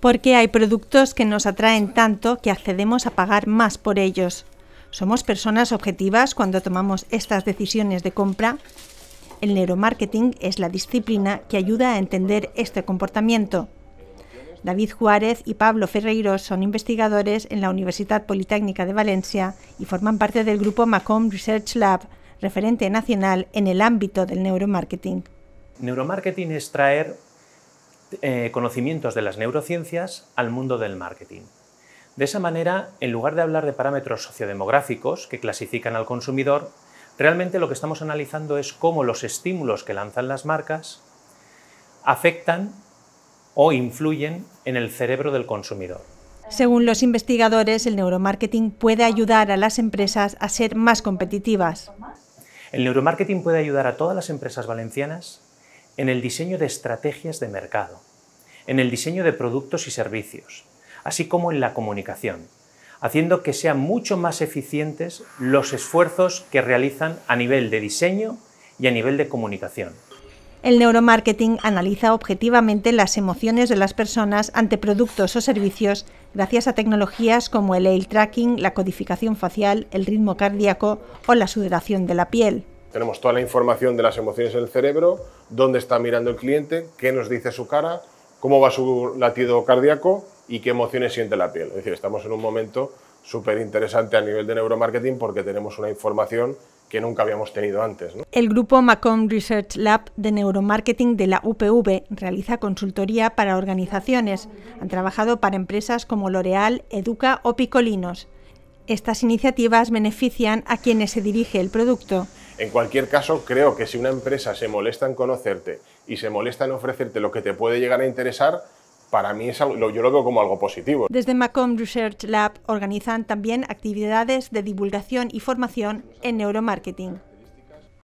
porque hay productos que nos atraen tanto que accedemos a pagar más por ellos. ¿Somos personas objetivas cuando tomamos estas decisiones de compra? El neuromarketing es la disciplina que ayuda a entender este comportamiento. David Juárez y Pablo Ferreiro son investigadores en la Universidad Politécnica de Valencia y forman parte del grupo Macomb Research Lab, referente nacional en el ámbito del neuromarketing. Neuromarketing es traer eh, conocimientos de las neurociencias al mundo del marketing. De esa manera, en lugar de hablar de parámetros sociodemográficos que clasifican al consumidor, realmente lo que estamos analizando es cómo los estímulos que lanzan las marcas afectan o influyen en el cerebro del consumidor. Según los investigadores, el neuromarketing puede ayudar a las empresas a ser más competitivas. El neuromarketing puede ayudar a todas las empresas valencianas en el diseño de estrategias de mercado, en el diseño de productos y servicios, así como en la comunicación, haciendo que sean mucho más eficientes los esfuerzos que realizan a nivel de diseño y a nivel de comunicación. El neuromarketing analiza objetivamente las emociones de las personas ante productos o servicios gracias a tecnologías como el eye tracking, la codificación facial, el ritmo cardíaco o la sudoración de la piel. Tenemos toda la información de las emociones en el cerebro, dónde está mirando el cliente, qué nos dice su cara, cómo va su latido cardíaco y qué emociones siente la piel. Es decir, estamos en un momento súper interesante a nivel de neuromarketing porque tenemos una información que nunca habíamos tenido antes. El grupo Macomb Research Lab de Neuromarketing de la UPV realiza consultoría para organizaciones. Han trabajado para empresas como L'Oreal, Educa o Picolinos. Estas iniciativas benefician a quienes se dirige el producto. En cualquier caso, creo que si una empresa se molesta en conocerte y se molesta en ofrecerte lo que te puede llegar a interesar, para mí es algo, yo lo veo como algo positivo. Desde Macomb Research Lab organizan también actividades de divulgación y formación en neuromarketing.